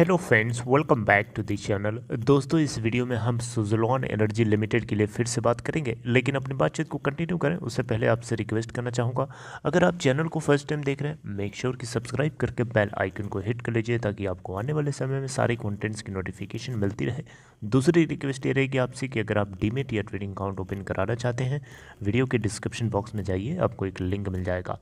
Hello friends welcome back to this channel दोस्तों इस video में हम सुजलॉन एनर्जी लिमिटेड के लिए फिर से बात करेंगे लेकिन अपनी बातचीत को कंटिन्यू करें उससे पहले आपसे रिक्वेस्ट करना चाहूँगा अगर आप चैनल को फर्स्ट टाइम देख रहे हैं मेक श्योर sure कि सब्सक्राइब करके बेल आइकन को हिट कर लीजिए ताकि आपको आने वाले समय में सारे कॉन्टेंट्स की नोटिफिकेशन मिलती रहे दूसरी रिक्वेस्ट ये रहेगी आपसे कि अगर आप डीमेट या ट्रेडिंग अकाउंट ओपन कराना चाहते हैं वीडियो के डिस्क्रिप्शन बॉक्स में जाइए आपको एक लिंक मिल जाएगा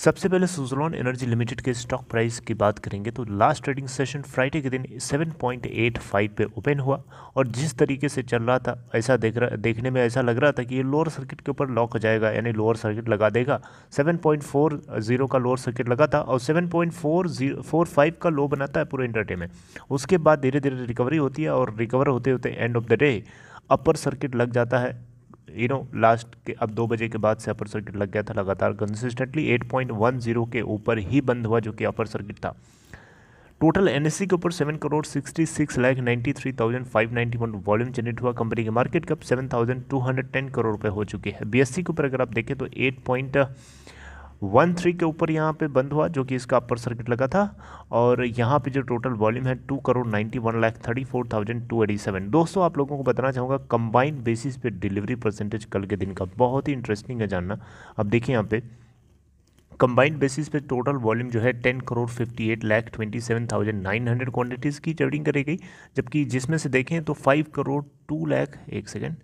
सबसे पहले सुजलॉन एनर्जी लिमिटेड के स्टॉक प्राइस की बात करेंगे तो लास्ट ट्रेडिंग सेशन फ्राइडे के दिन 7.85 पे ओपन हुआ और जिस तरीके से चल रहा था ऐसा देख रहा देखने में ऐसा लग रहा था कि ये लोअर सर्किट के ऊपर लॉक हो जाएगा यानी लोअर सर्किट लगा देगा 7.40 का लोअर सर्किट लगा था और 7.445 का लो बनाता है पूरे इंटरटे में उसके बाद धीरे धीरे रिकवरी होती है और रिकवर होते होते end of the day upper circuit लग जाता है यू नो लास्ट के अब दो बजे के बाद से अपर सर्किट लग गया था लगातार कंसिस्टेंटली 8.10 के ऊपर ही बंद हुआ जो कि अपर सर्किट था टोटल एन के ऊपर seven crore sixty six lakh ninety three thousand five ninety one volume generate हुआ कंपनी के market cap seven thousand two hundred ten crore रुपये हो चुके हैं बी के ऊपर अगर आप देखें तो एट पॉइंट वन थ्री के ऊपर यहाँ पे बंद हुआ जो कि इसका अपर सर्किट लगा था और यहाँ पे जो टोटल वॉल्यूम है two crore ninety one lakh thirty four thousand two eighty seven दोस्तों आप लोगों को बताना चाहूँगा कंबाइंड बेसिस पे डिलीवरी परसेंटेज कल के दिन का बहुत ही इंटरेस्टिंग है जानना अब देखिए यहाँ पे कंबाइंड बेसिस पे टोटल वॉल्यूम जो है ten crore fifty eight lakh twenty seven thousand nine hundred quantities की ट्रेडिंग करी गई जबकि जिसमें से देखें तो फाइव करोड़ टू लाख एक सेकेंड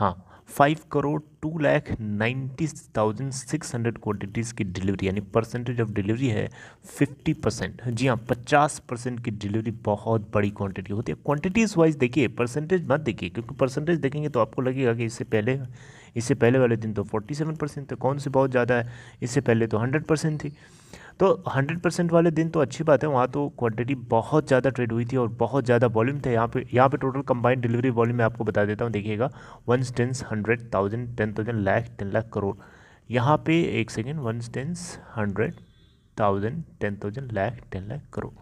हाँ five crore two lakh ninety thousand six hundred quantities की डिलीवरी यानी परसेंटेज ऑफ डिलीवरी है फिफ्टी परसेंट जी हाँ पचास परसेंट की डिलीवरी बहुत बड़ी क्वांटिटी होती है क्वांटिटीज़ वाइज देखिए परसेंटेज मत देखिए क्योंकि परसेंटेज देखेंगे तो आपको लगेगा कि इससे पहले इससे पहले वाले दिन तो फोर्टी सेवन परसेंट थे कौन से बहुत ज़्यादा है इससे पहले तो हंड्रेड परसेंट थी तो 100 परसेंट वाले दिन तो अच्छी बात है वहाँ तो क्वांटिटी बहुत ज़्यादा ट्रेड हुई थी और बहुत ज़्यादा वॉल्यूम था यहाँ पे यहाँ पे टोटल कंबाइंड डिलीवरी वॉल्यूम मैं आपको बता देता हूँ देखिएगा one tens hundred thousand ten thousand lakh ten lakh crore यहाँ पे एक second one tens hundred thousand ten thousand lakh ten lakh crore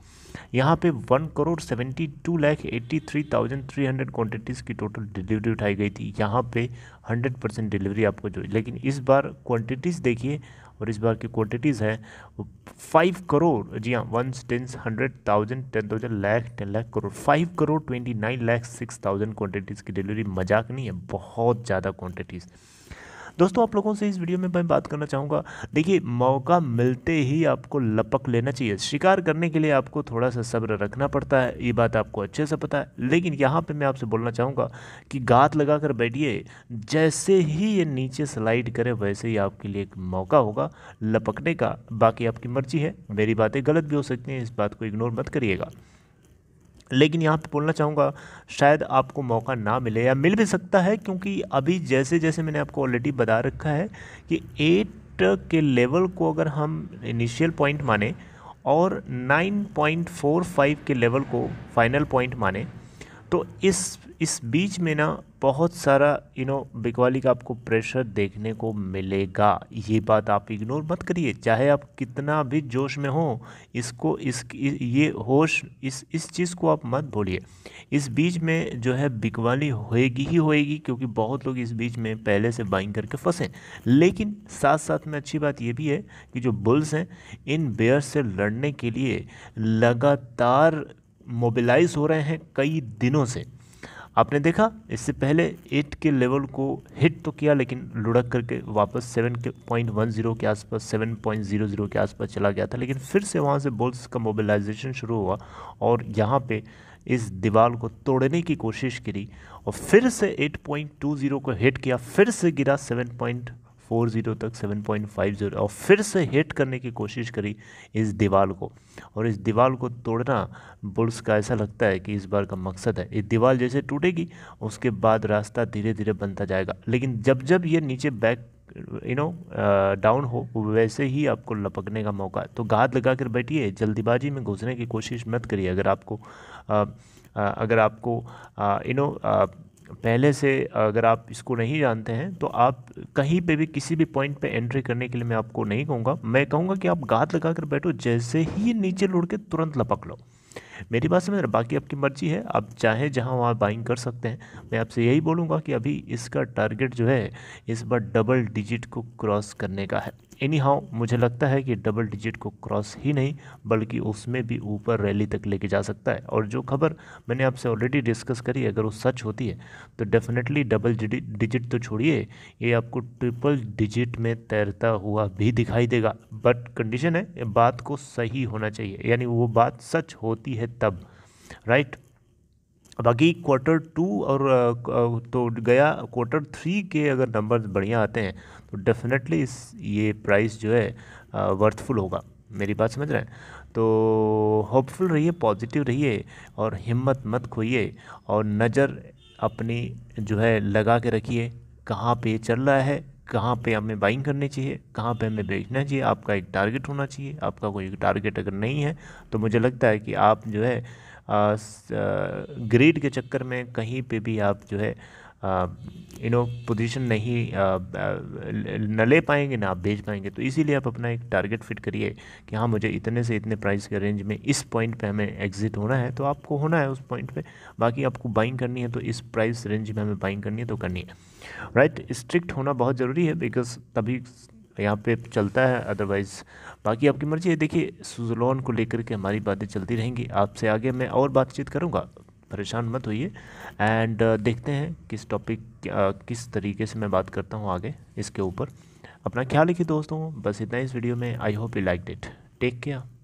यहाँ पे one crore seventy two lakh eighty three thousand three hundred quantities की टोटल डिलीवरी उठाई गई थी यहाँ पे हंड्रेड परसेंट डिलीवरी आपको जो लेकिन इस बार क्वान्टिटीज़ देखिए और इस बार की क्वान्टिटीज़ है फाइव करोड़ जी हाँ one ten hundred thousand ten thousand lakh ten lakh crore five crore twenty nine lakh six thousand quantities की डिलीवरी मजाक नहीं है बहुत ज़्यादा क्वान्टिटीज़ दोस्तों आप लोगों से इस वीडियो में मैं बात करना चाहूँगा देखिए मौका मिलते ही आपको लपक लेना चाहिए शिकार करने के लिए आपको थोड़ा सा सब्र रखना पड़ता है ये बात आपको अच्छे से पता है लेकिन यहाँ पर मैं आपसे बोलना चाहूँगा कि गात लगा कर बैठिए जैसे ही ये नीचे स्लाइड करे वैसे ही आपके लिए एक मौका होगा लपकने का बाकी आपकी मर्जी है मेरी बातें गलत भी हो सकती हैं इस बात को इग्नोर मत करिएगा लेकिन यहाँ पे बोलना चाहूँगा शायद आपको मौका ना मिले या मिल भी सकता है क्योंकि अभी जैसे जैसे मैंने आपको ऑलरेडी बता रखा है कि एट के लेवल को अगर हम इनिशियल पॉइंट माने और 9.45 के लेवल को फाइनल पॉइंट माने तो इस इस बीच में ना बहुत सारा यू नो बिकवाली का आपको प्रेशर देखने को मिलेगा ये बात आप इग्नोर मत करिए चाहे आप कितना भी जोश में हो इसको इस ये होश इस इस चीज़ को आप मत भूलिए इस बीच में जो है बिकवाली होएगी ही होएगी क्योंकि बहुत लोग इस बीच में पहले से बाइंग करके फंसे लेकिन साथ साथ में अच्छी बात ये भी है कि जो बुल्स हैं इन बेयर से लड़ने के लिए लगातार मोबिलाइज़ हो रहे हैं कई दिनों से आपने देखा इससे पहले एट के लेवल को हिट तो किया लेकिन लुढ़क करके वापस सेवन के पॉइंट वन जीरो के आसपास सेवन पॉइंट जीरो जीरो के आसपास चला गया था लेकिन फिर से वहाँ से बोल्स का मोबिलाइजेशन शुरू हुआ और यहाँ पे इस दीवार को तोड़ने की कोशिश करी और फिर से एट पॉइंट टू जीरो को हिट किया फिर से गिरा सेवन पॉइंट फोर ज़ीरो तक सेवन पॉइंट फाइव ज़ीरो और फिर से हिट करने की कोशिश करी इस दीवार को और इस दीवार को तोड़ना बुल्स का ऐसा लगता है कि इस बार का मकसद है इस दीवार जैसे टूटेगी उसके बाद रास्ता धीरे धीरे बनता जाएगा लेकिन जब जब ये नीचे बैक यू नो डाउन हो वैसे ही आपको लपकने का मौका है तो गाद लगा कर बैठिए जल्दीबाजी में घुसने की कोशिश मत करिए अगर आपको आ, आ, अगर आपको यू नो पहले से अगर आप इसको नहीं जानते हैं तो आप कहीं पे भी किसी भी पॉइंट पे एंट्री करने के लिए मैं आपको नहीं कहूँगा मैं कहूँगा कि आप गात लगा कर बैठो जैसे ही नीचे लुढ़ के तुरंत लपक लो मेरी बात समझ बाकी आपकी मर्जी है आप चाहे जहाँ वहाँ बाइंग कर सकते हैं मैं आपसे यही बोलूँगा कि अभी इसका टारगेट जो है इस बार डबल डिजिट को क्रॉस करने का है एनी हाउ मुझे लगता है कि डबल डिजिट को क्रॉस ही नहीं बल्कि उसमें भी ऊपर रैली तक लेके जा सकता है और जो खबर मैंने आपसे ऑलरेडी डिस्कस करी अगर वो सच होती है तो डेफिनेटली डबल डिजिट तो छोड़िए ये आपको ट्रिपल डिजिट में तैरता हुआ भी दिखाई देगा बट कंडीशन है बात को सही होना चाहिए यानी वो बात सच होती है तब राइट right? बाकी क्वार्टर टू और तो गया क्वार्टर थ्री के अगर नंबर बढ़िया आते हैं तो डेफिनेटली इस ये प्राइस जो है वर्थफुल होगा मेरी बात समझ रहे हैं तो होपफुल रहिए पॉजिटिव रहिए और हिम्मत मत खोइए और नज़र अपनी जो है लगा के रखिए कहाँ पे चल रहा है कहाँ पे हमें बाइंग करनी चाहिए कहाँ पे हमें बेचना चाहिए आपका एक टारगेट होना चाहिए आपका कोई टारगेट अगर नहीं है तो मुझे लगता है कि आप जो है ग्रेड के चक्कर में कहीं पे भी आप जो है यू नो पोजीशन नहीं न ले पाएंगे ना आप भेज पाएंगे तो इसीलिए आप अपना एक टारगेट फिट करिए कि हाँ मुझे इतने से इतने प्राइस के रेंज में इस पॉइंट पे हमें एग्जिट होना है तो आपको होना है उस पॉइंट पे बाकी आपको बाइंग करनी है तो इस प्राइस रेंज में हमें बाइंग करनी है तो करनी है राइट right? स्ट्रिक्ट होना बहुत ज़रूरी है बिकॉज तभी यहाँ पे चलता है अदरवाइज़ बाकी आपकी मर्ज़ी है देखिए सुजलॉन को लेकर के हमारी बातें चलती रहेंगी आपसे आगे मैं और बातचीत करूँगा परेशान मत होइए एंड uh, देखते हैं किस टॉपिक uh, किस तरीके से मैं बात करता हूँ आगे इसके ऊपर अपना ख्याल रखिए दोस्तों बस इतना इस वीडियो में I hope you liked it take care